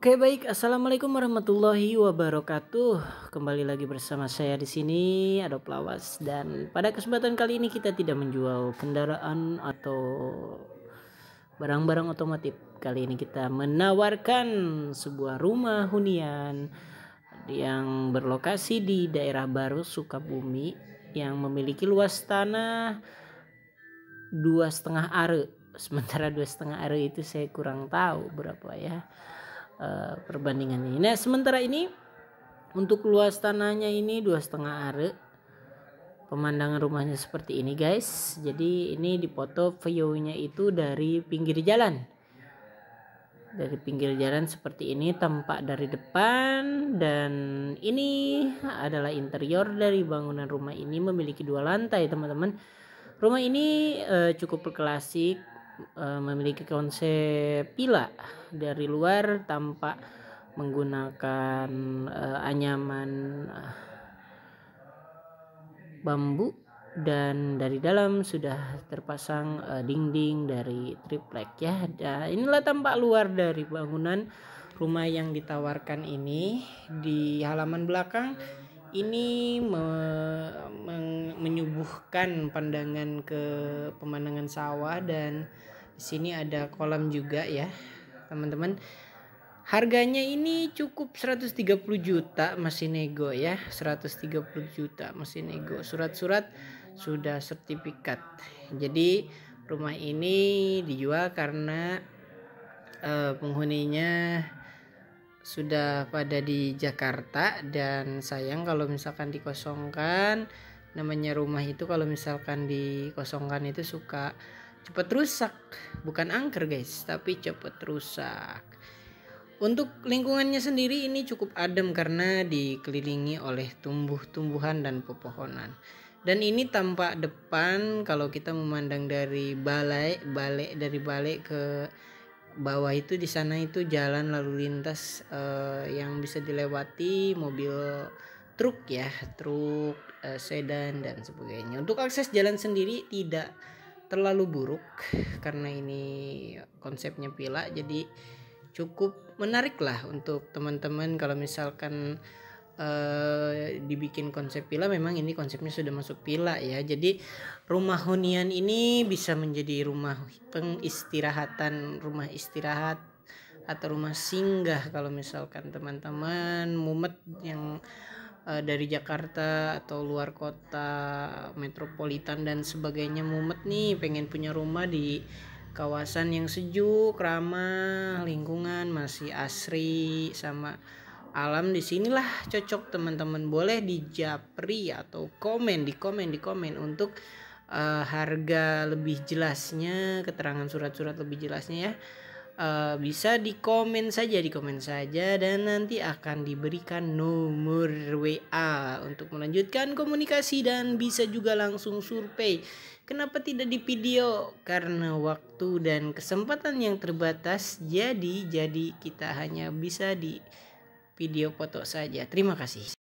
Oke baik, assalamualaikum warahmatullahi wabarakatuh. Kembali lagi bersama saya di sini ada Pelawas dan pada kesempatan kali ini kita tidak menjual kendaraan atau barang-barang otomotif. Kali ini kita menawarkan sebuah rumah hunian yang berlokasi di daerah baru Sukabumi yang memiliki luas tanah dua setengah are. Sementara dua setengah are itu saya kurang tahu berapa ya Eh, perbandingannya. Nah sementara ini untuk luas tanahnya ini dua setengah are. Pemandangan rumahnya seperti ini guys. Jadi ini dipoto view-nya itu dari pinggir jalan. Dari pinggir jalan seperti ini tampak dari depan dan ini adalah interior dari bangunan rumah ini memiliki dua lantai teman-teman. Rumah ini uh, cukup klasik Eh, memiliki konsep pila dari luar tanpa menggunakan uh, anyaman eh, bambu dan dari dalam sudah terpasang uh, dinding dari triplek ya. Nah, inilah tampak luar dari bangunan rumah yang ditawarkan ini di halaman belakang ini me, men menyubuhkan pandangan ke pemandangan sawah dan di sini ada kolam juga ya teman-teman harganya ini cukup 130 juta masih nego ya 130 juta masih nego surat-surat sudah sertifikat jadi rumah ini dijual karena uh, penghuninya sudah pada di Jakarta dan sayang kalau misalkan dikosongkan namanya rumah itu kalau misalkan dikosongkan itu suka cepat rusak bukan angker guys tapi cepat rusak untuk lingkungannya sendiri ini cukup adem karena dikelilingi oleh tumbuh-tumbuhan dan pepohonan dan ini tampak depan kalau kita memandang dari balai balai dari balai ke bawah itu di sana itu jalan lalu lintas eh, yang bisa dilewati mobil truk ya truk eh, sedan dan sebagainya untuk akses jalan sendiri tidak terlalu buruk karena ini konsepnya pila jadi cukup menarik lah untuk teman-teman kalau misalkan eh, dibikin konsep pila memang ini konsepnya sudah masuk pila ya jadi rumah hunian ini bisa menjadi rumah pengistirahatan rumah istirahat atau rumah singgah kalau misalkan teman-teman mumet yang uh, dari Jakarta atau luar kota metropolitan dan sebagainya mumet nih pengen punya rumah di kawasan yang sejuk, ramah, lingkungan masih asri sama alam di sinilah cocok teman-teman boleh di japri atau komen di komen di komen untuk uh, harga lebih jelasnya, keterangan surat-surat lebih jelasnya ya uh, bisa di komen saja di komen saja dan nanti akan diberikan nomor WA untuk melanjutkan komunikasi dan bisa juga langsung survei Kenapa tidak di video? Karena waktu dan kesempatan yang terbatas. Jadi jadi kita hanya bisa di video foto saja. Terima kasih.